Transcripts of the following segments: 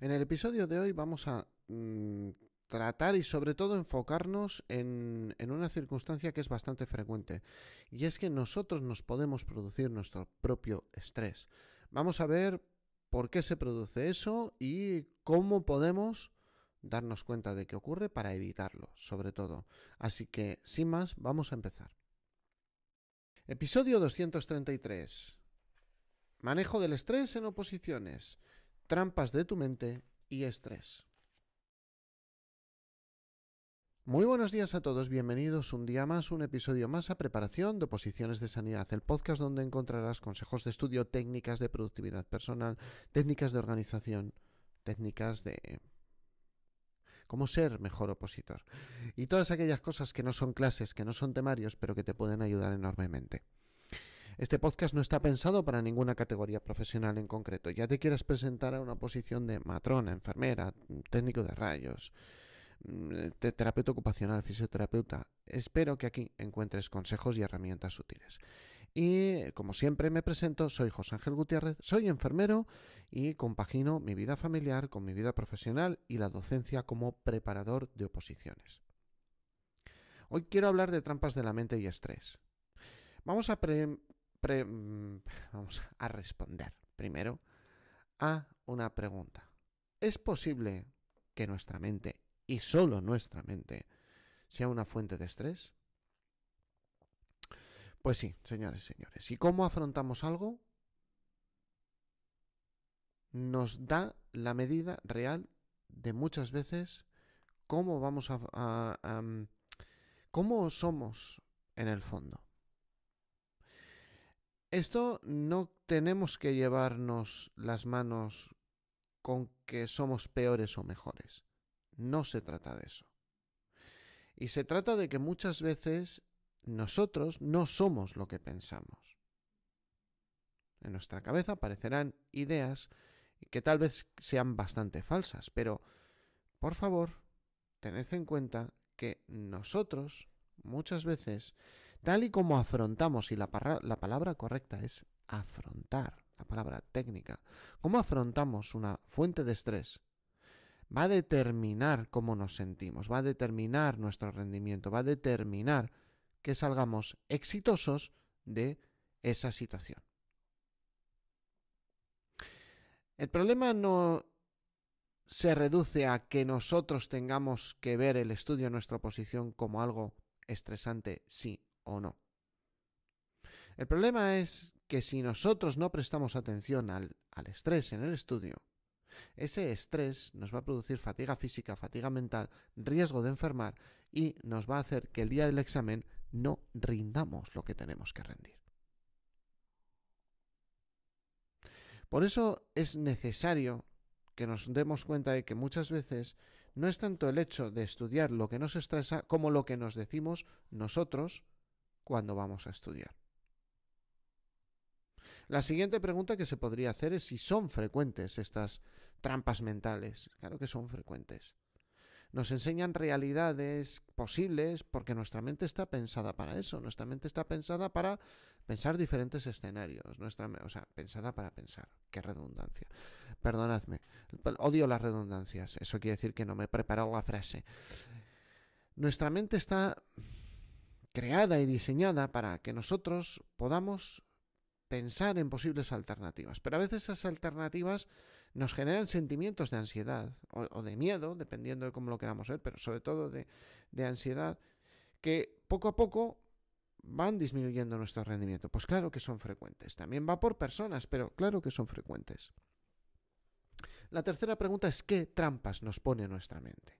En el episodio de hoy vamos a mm, tratar y sobre todo enfocarnos en, en, una circunstancia que es bastante frecuente y es que nosotros nos podemos producir nuestro propio estrés. Vamos a ver por qué se produce eso y cómo podemos darnos cuenta de que ocurre para evitarlo, sobre todo. Así que, sin más, vamos a empezar. Episodio 233. Manejo del estrés en oposiciones trampas de tu mente y estrés. Muy buenos días a todos, bienvenidos un día más, un episodio más a Preparación de Oposiciones de Sanidad, el podcast donde encontrarás consejos de estudio, técnicas de productividad personal, técnicas de organización, técnicas de cómo ser mejor opositor y todas aquellas cosas que no son clases, que no son temarios, pero que te pueden ayudar enormemente. Este podcast no está pensado para ninguna categoría profesional en concreto. Ya te quieras presentar a una posición de matrona, enfermera, técnico de rayos, mm, eh, terapeuta ocupacional, fisioterapeuta. Espero que aquí encuentres consejos y herramientas útiles. Y como siempre me presento, soy José Ángel Gutiérrez, soy enfermero y compagino mi vida familiar con mi vida profesional y la docencia como preparador de oposiciones. Hoy quiero hablar de trampas de la mente y estrés. Vamos a Mm, vamos a responder primero a una pregunta. ¿Es posible que nuestra mente, y solo nuestra mente, sea una fuente de estrés? Pues sí, señores, señores. ¿Y cómo afrontamos algo? Nos da la medida real de muchas veces cómo vamos a cómo somos en el fondo. Esto no tenemos que llevarnos las manos con que somos peores o mejores. No se trata de eso. Y se trata de que muchas veces nosotros no somos lo que pensamos. En nuestra cabeza aparecerán ideas que tal vez sean bastante falsas, pero por favor, tened en cuenta que nosotros muchas veces tal y como afrontamos, y la, palabra correcta es afrontar, la palabra técnica, cómo afrontamos una fuente de estrés, va a determinar cómo nos sentimos, va a determinar nuestro rendimiento, va a determinar que salgamos exitosos de esa situación. El problema no se reduce a que nosotros tengamos que ver el estudio de nuestra posición como algo estresante, sí o no. El problema es que si nosotros no prestamos atención al, al, estrés en el estudio, ese estrés nos va a producir fatiga física, fatiga mental, riesgo de enfermar y nos va a hacer que el día del examen no rindamos lo que tenemos que rendir. Por eso es necesario que nos demos cuenta de que muchas veces no es tanto el hecho de estudiar lo que nos estresa como lo que nos decimos nosotros cuando vamos a estudiar. La siguiente pregunta que se podría hacer es si son frecuentes estas trampas mentales. Claro que son frecuentes. Nos enseñan realidades posibles porque nuestra mente está pensada para eso. Nuestra mente está pensada para pensar diferentes escenarios. Nuestra, o sea, pensada para pensar. Qué redundancia. Perdonadme. Odio las redundancias. Eso quiere decir que no me he preparado la frase. Nuestra mente está creada y diseñada para que nosotros podamos pensar en posibles alternativas. Pero a veces esas alternativas nos generan sentimientos de ansiedad o, de miedo, dependiendo de cómo lo queramos ver, pero sobre todo de, de ansiedad, que poco a poco van disminuyendo nuestro rendimiento. Pues claro que son frecuentes. También va por personas, pero claro que son frecuentes. La tercera pregunta es qué trampas nos pone nuestra mente.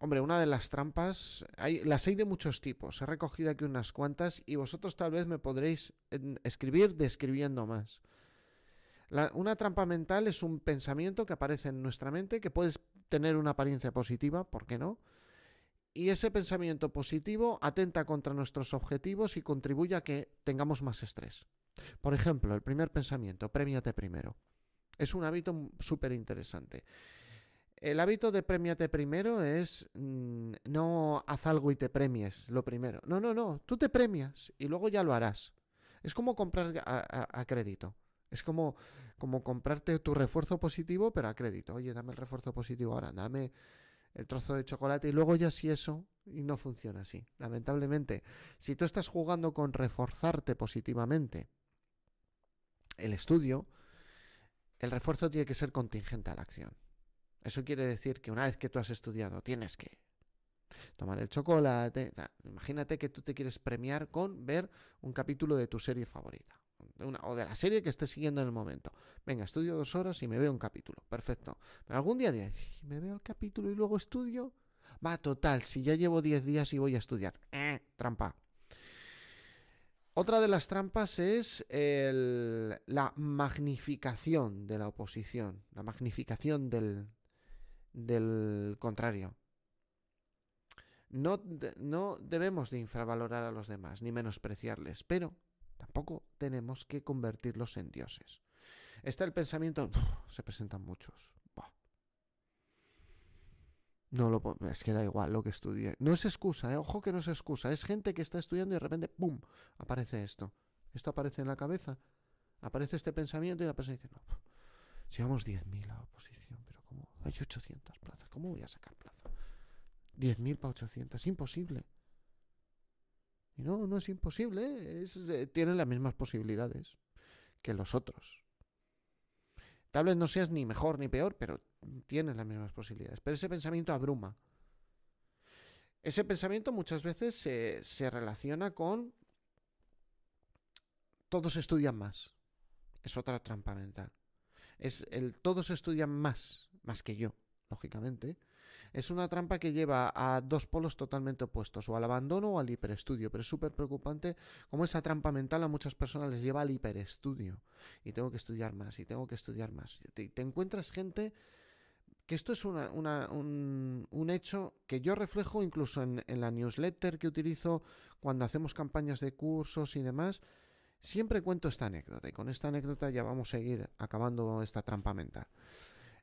Hombre, una de las trampas, hay, las hay de muchos tipos, he recogido aquí unas cuantas y vosotros tal vez me podréis escribir describiendo más. una trampa mental es un pensamiento que aparece en nuestra mente, que puede tener una apariencia positiva, ¿por qué no? Y ese pensamiento positivo atenta contra nuestros objetivos y contribuye a que tengamos más estrés. Por ejemplo, el primer pensamiento, premiate primero. Es un hábito súper interesante. El hábito de premiate primero es mm, no haz algo y te premies lo primero. No, no, no, tú te premias y luego ya lo harás. Es como comprar a, crédito. Es como, como comprarte tu refuerzo positivo, pero a crédito. Oye, dame el refuerzo positivo ahora, dame el trozo de chocolate y luego ya si eso y no funciona así. Lamentablemente, si tú estás jugando con reforzarte positivamente el estudio, el refuerzo tiene que ser contingente a la acción. Eso quiere decir que una vez que tú has estudiado, tienes que tomar el chocolate. Imagínate que tú te quieres premiar con ver un capítulo de tu serie favorita. una, o de la serie que estés siguiendo en el momento. Venga, estudio dos horas y me veo un capítulo. Perfecto. Pero algún día dirás, me veo el capítulo y luego estudio. Va, total, si ya llevo 10 días y voy a estudiar. Eh, trampa. Otra de las trampas es la magnificación de la oposición, la magnificación del, del contrario. No, debemos de infravalorar a los demás ni menospreciarles, pero tampoco tenemos que convertirlos en dioses. Está el pensamiento, se presentan muchos. No lo es que da igual lo que estudie. No es excusa, ¿eh? ojo que no es excusa. Es gente que está estudiando y de repente, ¡pum! aparece esto. Esto aparece en la cabeza. Aparece este pensamiento y la persona dice, no, si 10.000 a oposición. Hay 800 plazas. ¿Cómo voy a sacar plaza? 10.000 para 800. Es imposible. Y no, no es imposible. ¿eh? Eh, tienen las mismas posibilidades que los otros. Tal vez no seas ni mejor ni peor, pero tienes las mismas posibilidades. Pero ese pensamiento abruma. Ese pensamiento muchas veces se, se relaciona con todos estudian más. Es otra trampa mental. Es el todos estudian más más que yo, lógicamente, es una trampa que lleva a dos polos totalmente opuestos, o al abandono o al hiperestudio, pero es súper preocupante cómo esa trampa mental a muchas personas les lleva al hiperestudio, y tengo que estudiar más, y tengo que estudiar más. Te, te encuentras gente que esto es una, un, un, hecho que yo reflejo incluso en la newsletter que utilizo cuando hacemos campañas de cursos y demás. Siempre cuento esta anécdota y con esta anécdota ya vamos a seguir acabando esta trampa mental.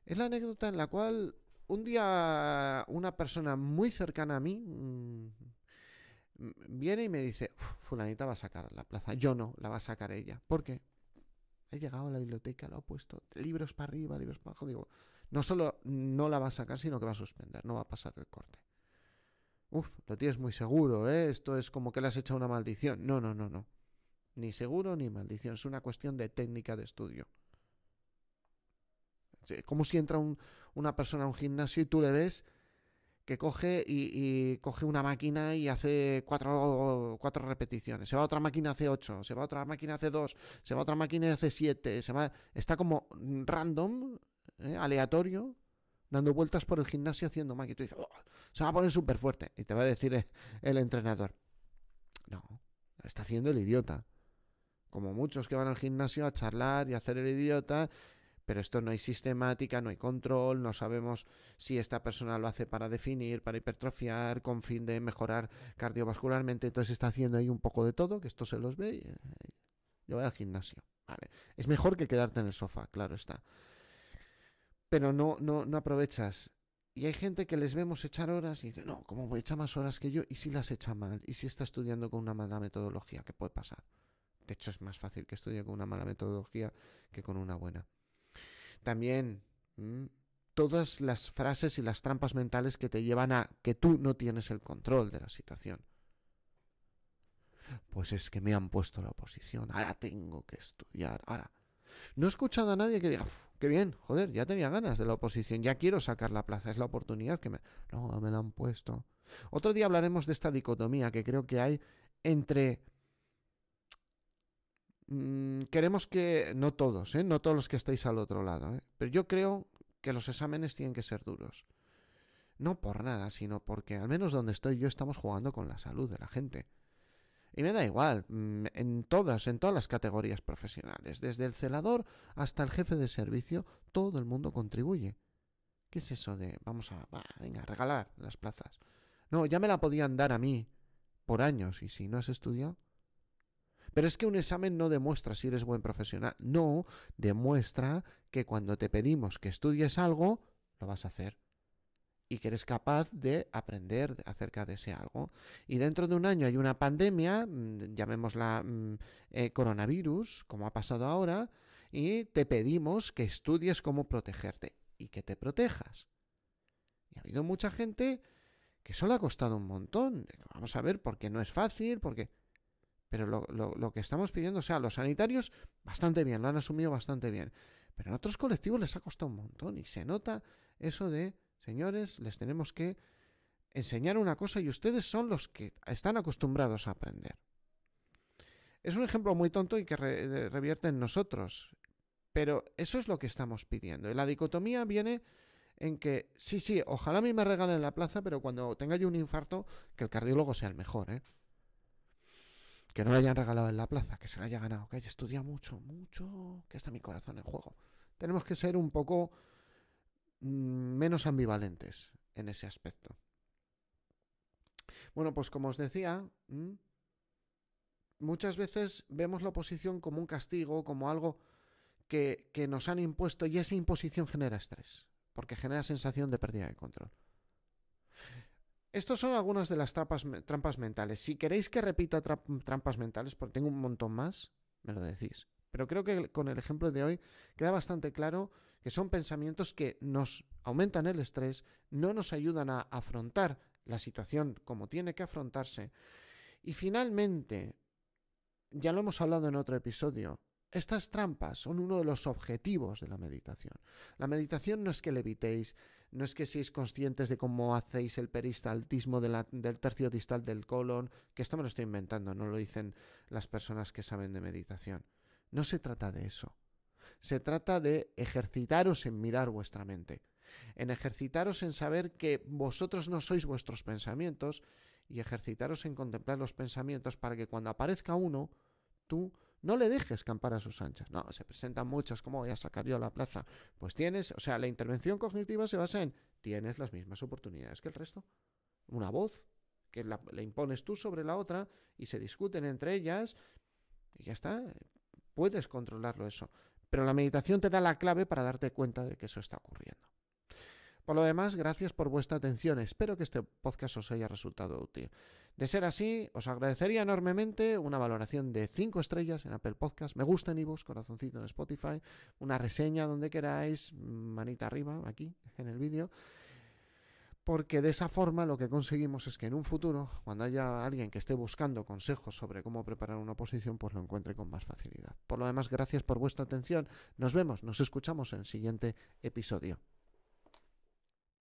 Es la anécdota en la cual un día una persona muy cercana a mí mm, viene y me dice, fulanita va a sacar la plaza. Yo no, la va a sacar ella. ¿Por qué? He llegado a la biblioteca, lo ha puesto libros para arriba, libros para abajo. Digo, no solo no la va a sacar, sino que va a suspender, no va a pasar el corte. Uf, lo tienes muy seguro, ¿eh? Esto es como que le has echado una maldición. No, no, no, no. Ni seguro ni maldición, es una cuestión de técnica de estudio como si entra una persona a un gimnasio y tú le ves que coge y, coge una máquina y hace cuatro, cuatro, repeticiones. Se va a otra máquina hace ocho, se va a otra máquina hace dos, se va a otra máquina hace siete, se va. Está como random, ¿eh? aleatorio, dando vueltas por el gimnasio haciendo máquina. Y tú dices, oh, se va a poner súper fuerte. Y te va a decir el, entrenador. No, está haciendo el idiota. Como muchos que van al gimnasio a charlar y a hacer el idiota pero esto no hay sistemática, no hay control, no sabemos si esta persona lo hace para definir, para hipertrofiar, con fin de mejorar cardiovascularmente. Entonces está haciendo ahí un poco de todo, que esto se los ve. Y, eh, yo voy al gimnasio. Es mejor que quedarte en el sofá, claro está. Pero no, no, no aprovechas. Y hay gente que les vemos echar horas y dice, no, ¿cómo voy a echar más horas que yo? ¿Y si las echa mal? ¿Y si está estudiando con una mala metodología? ¿Qué puede pasar? De hecho, es más fácil que estudie con una mala metodología que con una buena. También mm, todas las frases y las trampas mentales que te llevan a que tú no tienes el control de la situación. Pues es que me han puesto la oposición, ahora tengo que estudiar, ahora. No he escuchado a nadie que diga, qué bien, joder, ya tenía ganas de la oposición, ya quiero sacar la plaza, es la oportunidad que me... No, me la han puesto. Otro día hablaremos de esta dicotomía que creo que hay entre Mm, queremos que, no todos, ¿eh? no todos los que estáis al otro lado, ¿eh? pero yo creo que los exámenes tienen que ser duros. No por nada, sino porque al menos donde estoy yo estamos jugando con la salud de la gente. Y me da igual, mm, en todas, en todas las categorías profesionales, desde el celador hasta el jefe de servicio, todo el mundo contribuye. ¿Qué es eso de vamos a, venga, regalar las plazas? No, ya me la podían dar a mí por años y si no has estudiado, pero es que un examen no demuestra si eres buen profesional, no, demuestra que cuando te pedimos que estudies algo, lo vas a hacer y que eres capaz de aprender acerca de ese algo. Y dentro de un año hay una pandemia, mm, llamémosla mm, eh, coronavirus, como ha pasado ahora, y te pedimos que estudies cómo protegerte y que te protejas. Y ha habido mucha gente que eso le ha costado un montón. Vamos a ver, porque no es fácil, porque... Pero lo, que estamos pidiendo, o sea, los sanitarios bastante bien, lo han asumido bastante bien. Pero en otros colectivos les ha costado un montón y se nota eso de, señores, les tenemos que enseñar una cosa y ustedes son los que están acostumbrados a aprender. Es un ejemplo muy tonto y que revierte en nosotros. Pero eso es lo que estamos pidiendo. Y la dicotomía viene en que, sí, sí, ojalá a mí me regalen la plaza, pero cuando tenga yo un infarto, que el cardiólogo sea el mejor, ¿eh? que no le hayan regalado en la plaza, que se la haya ganado, que haya estudiado mucho, mucho, que está mi corazón en juego. Tenemos que ser un poco mm, menos ambivalentes en ese aspecto. Bueno, pues como os decía, mm, muchas veces vemos la oposición como un castigo, como algo que, que nos han impuesto y esa imposición genera estrés, porque genera sensación de pérdida de control. Estas son algunas de las trampas, mentales. Si queréis que repita trampas mentales, porque tengo un montón más, me lo decís. Pero creo que con el ejemplo de hoy queda bastante claro que son pensamientos que nos aumentan el estrés, no nos ayudan a afrontar la situación como tiene que afrontarse. Y finalmente, ya lo hemos hablado en otro episodio, estas trampas son uno de los objetivos de la meditación. La meditación no es que le evitéis, no es que seáis conscientes de cómo hacéis el peristaltismo del tercio distal del colon, que esto me lo estoy inventando, no lo dicen las personas que saben de meditación. No se trata de eso. Se trata de ejercitaros en mirar vuestra mente, en ejercitaros en saber que vosotros no sois vuestros pensamientos y ejercitaros en contemplar los pensamientos para que cuando aparezca uno, tú no le dejes campar a sus anchas. No, se presentan muchas, como voy a sacar yo a la plaza? Pues tienes, o sea, la intervención cognitiva se basa en tienes las mismas oportunidades que el resto. Una voz que la, impones tú sobre la otra y se discuten entre ellas y ya está. Puedes controlarlo eso. Pero la meditación te da la clave para darte cuenta de que eso está ocurriendo. Por lo demás, gracias por vuestra atención. Espero que este podcast os haya resultado útil. De ser así, os agradecería enormemente una valoración de 5 estrellas en Apple Podcast, me gusta en vos corazoncito en Spotify, una reseña donde queráis, manita arriba aquí en el vídeo porque de esa forma lo que conseguimos es que en un futuro, cuando haya alguien que esté buscando consejos sobre cómo preparar una oposición, pues lo encuentre con más facilidad. Por lo demás, gracias por vuestra atención. Nos vemos, nos escuchamos en el siguiente episodio.